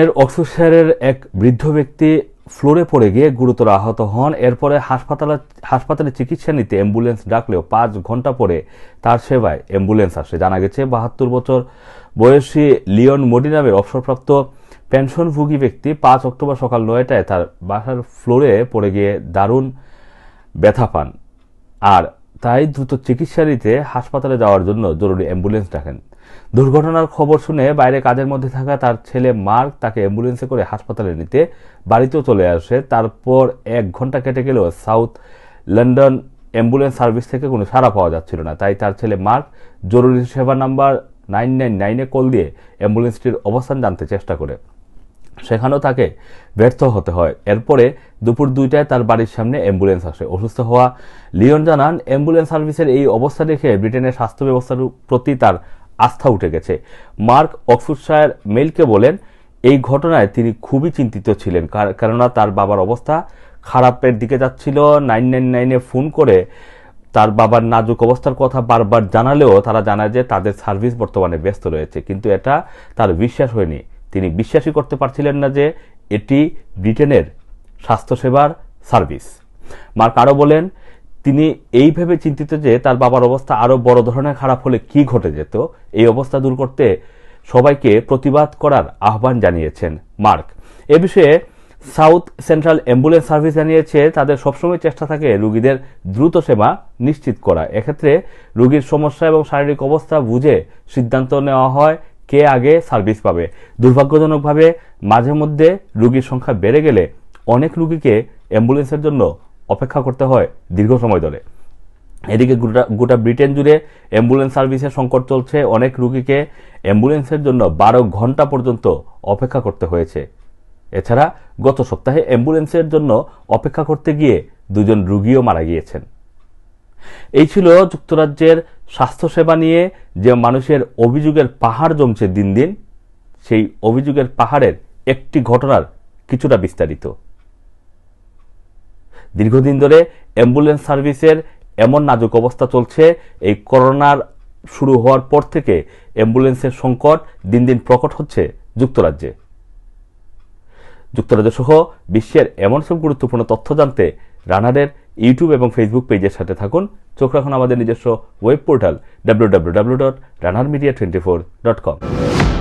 এর অক্সফোর্ডশায়ারের এক বৃদ্ধ ব্যক্তি ফ্লোরে পড়ে গিয়ে গুরুতর আহত হন এরপরে হাসপাতালে হাসপাতালে চিকিৎসা নিতে অ্যাম্বুলেন্স ডাকলেও পাঁচ ঘন্টা পরে তার সেবায় অ্যাম্বুলেন্স আসে জানা গেছে বাহাত্তর বছর বয়সী লিওন মোডি নামের অবসরপ্রাপ্ত পেনশনভোগী ব্যক্তি পাঁচ অক্টোবর সকাল নয়টায় তার বাসার ফ্লোরে পড়ে গিয়ে দারুণ ব্যথা পান আর তাই দ্রুত চিকিৎসা নিতে হাসপাতালে যাওয়ার জন্য জরুরি অ্যাম্বুলেন্স ডাকেন দুর্ঘটনার খবর শুনে বাইরে কাজের মধ্যে থাকা তার ছেলে মার্ক তাকে অ্যাম্বুলেন্সে করে হাসপাতালে নিতে বাড়িতেও চলে আসে তারপর এক ঘন্টা কেটে গেলেও সাউথ লন্ডন অ্যাম্বুলেন্স সার্ভিস থেকে কোনো সাড়া পাওয়া যাচ্ছিল না তাই তার ছেলে মার্ক জরুরি সেবা নাম্বার নাইন নাইন নাইনে কল দিয়ে অ্যাম্বুলেন্সটির অবস্থান জানতে চেষ্টা করে সেখানেও তাকে ব্যর্থ হতে হয় এরপরে দুপুর দুইটায় তার বাড়ির সামনে অ্যাম্বুলেন্স আসে অসুস্থ হওয়া লিওন জানান অ্যাম্বুলেন্স সার্ভিসের এই অবস্থা দেখে ব্রিটেনের স্বাস্থ্য ব্যবস্থার প্রতি তার আস্থা উঠে গেছে মার্ক অক্সফোর্ডশায়ার মেলকে বলেন এই ঘটনায় তিনি খুবই চিন্তিত ছিলেন কেননা তার বাবার অবস্থা খারাপের দিকে যাচ্ছিল নাইন নাইন নাইনে ফোন করে তার বাবার নাজুক অবস্থার কথা বারবার জানালেও তারা জানায় যে তাদের সার্ভিস বর্তমানে ব্যস্ত রয়েছে কিন্তু এটা তার বিশ্বাস হয়নি তিনি বিশ্বাসই করতে পারছিলেন না যে এটি ব্রিটেনের স্বাস্থ্যসেবার সার্ভিস মার্ক আরও বলেন তিনি এই ভেবে চিন্তিত যে তার বাবার অবস্থা আরও বড় ধরনের খারাপ হলে কি ঘটে যেত এই অবস্থা দূর করতে সবাইকে প্রতিবাদ করার আহ্বান জানিয়েছেন মার্ক এ বিষয়ে সাউথ সেন্ট্রাল অ্যাম্বুলেন্স সার্ভিস জানিয়েছে তাদের সবসময় চেষ্টা থাকে রুগীদের দ্রুত সেবা নিশ্চিত করা এক্ষেত্রে রুগীর সমস্যা এবং শারীরিক অবস্থা বুঝে সিদ্ধান্ত নেওয়া হয় কে আগে সার্ভিস পাবে দুর্ভাগ্যজনকভাবে মাঝে মধ্যে রুগীর সংখ্যা বেড়ে গেলে অনেক রুগীকে অ্যাম্বুলেন্সের জন্য অপেক্ষা করতে হয় দীর্ঘ সময় ধরে এদিকে গোটা গোটা ব্রিটেন জুড়ে অ্যাম্বুলেন্স সার্ভিসের সংকট চলছে অনেক রুগীকে অ্যাম্বুলেন্সের জন্য বারো ঘন্টা পর্যন্ত অপেক্ষা করতে হয়েছে এছাড়া গত সপ্তাহে অ্যাম্বুলেন্সের জন্য অপেক্ষা করতে গিয়ে দুজন রুগীও মারা গিয়েছেন এই ছিল যুক্তরাজ্যের স্বাস্থ্যসেবা নিয়ে যে মানুষের অভিযোগের পাহাড় জমছে দিন দিন সেই অভিযোগের পাহাড়ের একটি ঘটনার কিছুটা বিস্তারিত দীর্ঘদিন ধরে অ্যাম্বুলেন্স সার্ভিসের এমন নাজুক অবস্থা চলছে এই করোনার শুরু হওয়ার পর থেকে অ্যাম্বুলেন্সের সংকট দিন দিন প্রকট হচ্ছে যুক্তরাজ্যে যুক্তরাজ্য সহ বিশ্বের এমন সব গুরুত্বপূর্ণ তথ্য জানতে রানারের ইউটিউব এবং ফেসবুক পেজের সাথে থাকুন চোখ রাখুন আমাদের নিজস্ব web portal W W W dot runner media twenty four dot কম